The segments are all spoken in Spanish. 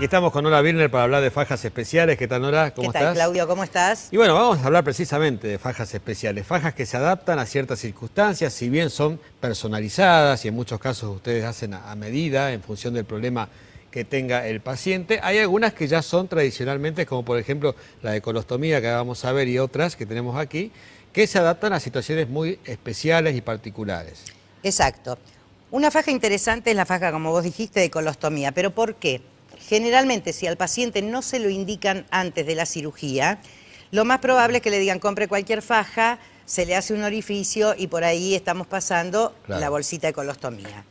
Y estamos con Nora Birner para hablar de fajas especiales. ¿Qué tal, Nora? ¿Cómo ¿Qué tal, Claudio? ¿Cómo estás? Y bueno, vamos a hablar precisamente de fajas especiales. Fajas que se adaptan a ciertas circunstancias, si bien son personalizadas y en muchos casos ustedes hacen a medida en función del problema que tenga el paciente. Hay algunas que ya son tradicionalmente, como por ejemplo la de colostomía que vamos a ver y otras que tenemos aquí, que se adaptan a situaciones muy especiales y particulares. Exacto. Una faja interesante es la faja, como vos dijiste, de colostomía. ¿Pero por qué? Generalmente, si al paciente no se lo indican antes de la cirugía, lo más probable es que le digan compre cualquier faja, se le hace un orificio y por ahí estamos pasando la bolsita de colostomía.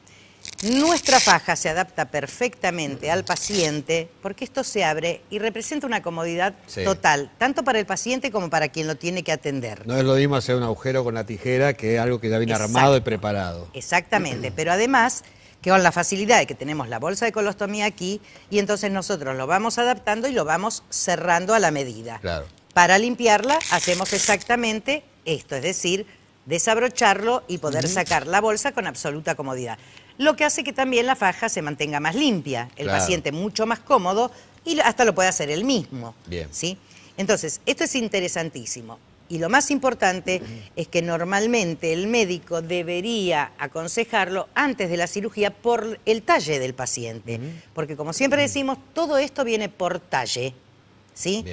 Nuestra faja se adapta perfectamente al paciente porque esto se abre y representa una comodidad total, tanto para el paciente como para quien lo tiene que atender. No es lo mismo hacer un agujero con la tijera que algo que ya viene armado y preparado. Exactamente, pero además que con la facilidad de que tenemos la bolsa de colostomía aquí, y entonces nosotros lo vamos adaptando y lo vamos cerrando a la medida. Para limpiarla hacemos exactamente esto, es decir, desabrocharlo y poder sacar la bolsa con absoluta comodidad. Lo que hace que también la faja se mantenga más limpia, el paciente mucho más cómodo y hasta lo puede hacer él mismo. Bien. ¿sí? Entonces, esto es interesantísimo. Y lo más importante es que normalmente el médico debería aconsejarlo antes de la cirugía por el talle del paciente. Porque como siempre decimos, todo esto viene por talle. ¿Sí?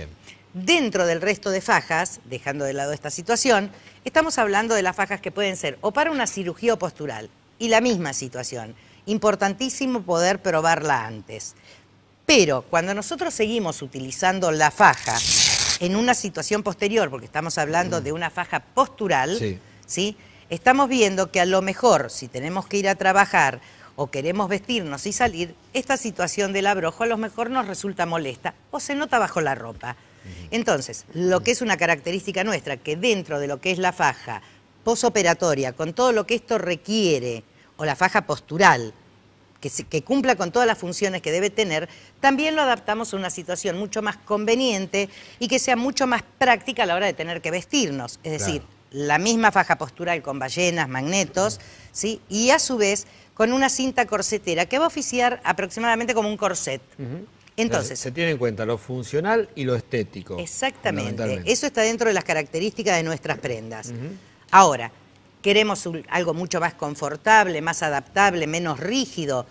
Dentro del resto de fajas, dejando de lado esta situación, estamos hablando de las fajas que pueden ser o para una cirugía postural. Y la misma situación. Importantísimo poder probarla antes. Pero cuando nosotros seguimos utilizando la faja en una situación posterior, porque estamos hablando mm. de una faja postural, sí. estamos viendo que a lo mejor si tenemos que ir a trabajar o queremos vestirnos y salir, esta situación del abrojo a lo mejor nos resulta molesta o se nota bajo la ropa. Entonces, lo que es una característica nuestra, que dentro de lo que es la faja posoperatoria, con todo lo que esto requiere, o la faja postural, que, cumpla con todas las funciones que debe tener, también lo adaptamos a una situación mucho más conveniente y que sea mucho más práctica a la hora de tener que vestirnos. Es decir, la misma faja postural con ballenas, magnetos, ¿sí? y a su vez con una cinta corsetera que va a oficiar aproximadamente como un corset. Entonces, se tiene en cuenta lo funcional y lo estético. Exactamente. Eso está dentro de las características de nuestras prendas. Ahora, queremos algo mucho más confortable, más adaptable, menos rígido,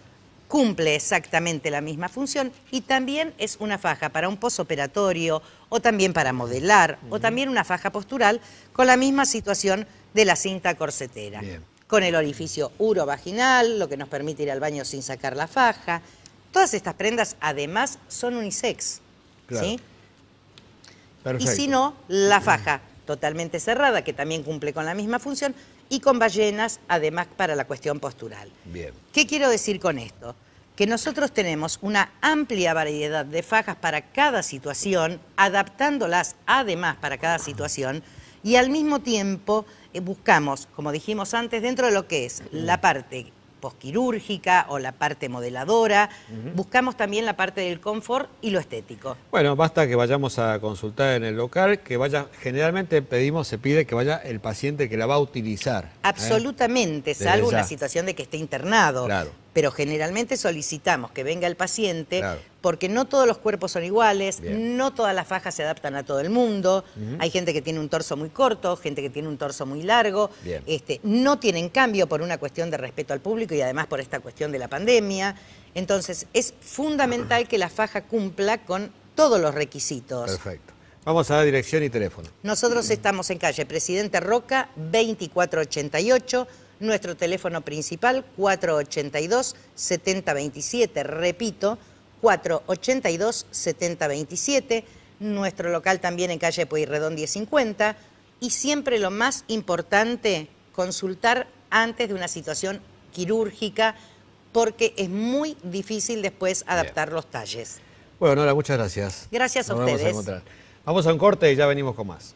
cumple exactamente la misma función y también es una faja para un posoperatorio o también para modelar o también una faja postural con la misma situación de la cinta corsetera. Con el orificio urovaginal, lo que nos permite ir al baño sin sacar la faja. Todas estas prendas además son unisex. Y si no, la mm. faja totalmente cerrada, que también cumple con la misma función, y con ballenas, además, para la cuestión postural. Bien. ¿Qué quiero decir con esto? Que nosotros tenemos una amplia variedad de fajas para cada situación, adaptándolas además para cada situación, y al mismo tiempo eh, buscamos, como dijimos antes, dentro de lo que es la parte posquirúrgica o la parte modeladora. Buscamos también la parte del confort y lo estético. Bueno, basta que vayamos a consultar en el local, que vaya, generalmente pedimos, se pide que vaya el paciente que la va a utilizar. ¿eh? Absolutamente, salvo una situación de que esté internado. Claro pero generalmente solicitamos que venga el paciente porque no todos los cuerpos son iguales, no todas las fajas se adaptan a todo el mundo, hay gente que tiene un torso muy corto, gente que tiene un torso muy largo, este, no tienen cambio por una cuestión de respeto al público y además por esta cuestión de la pandemia. Entonces es fundamental que la faja cumpla con todos los requisitos. Perfecto. Vamos a dar dirección y teléfono. Nosotros estamos en calle Presidente Roca 2488 nuestro teléfono principal 482-7027, repito, 482-7027. Nuestro local también en calle Pueyrredón 1050. Y siempre lo más importante, consultar antes de una situación quirúrgica, porque es muy difícil después adaptar los talles. Bueno, Nora, muchas gracias. Gracias a ustedes. vamos a un corte y ya venimos con más.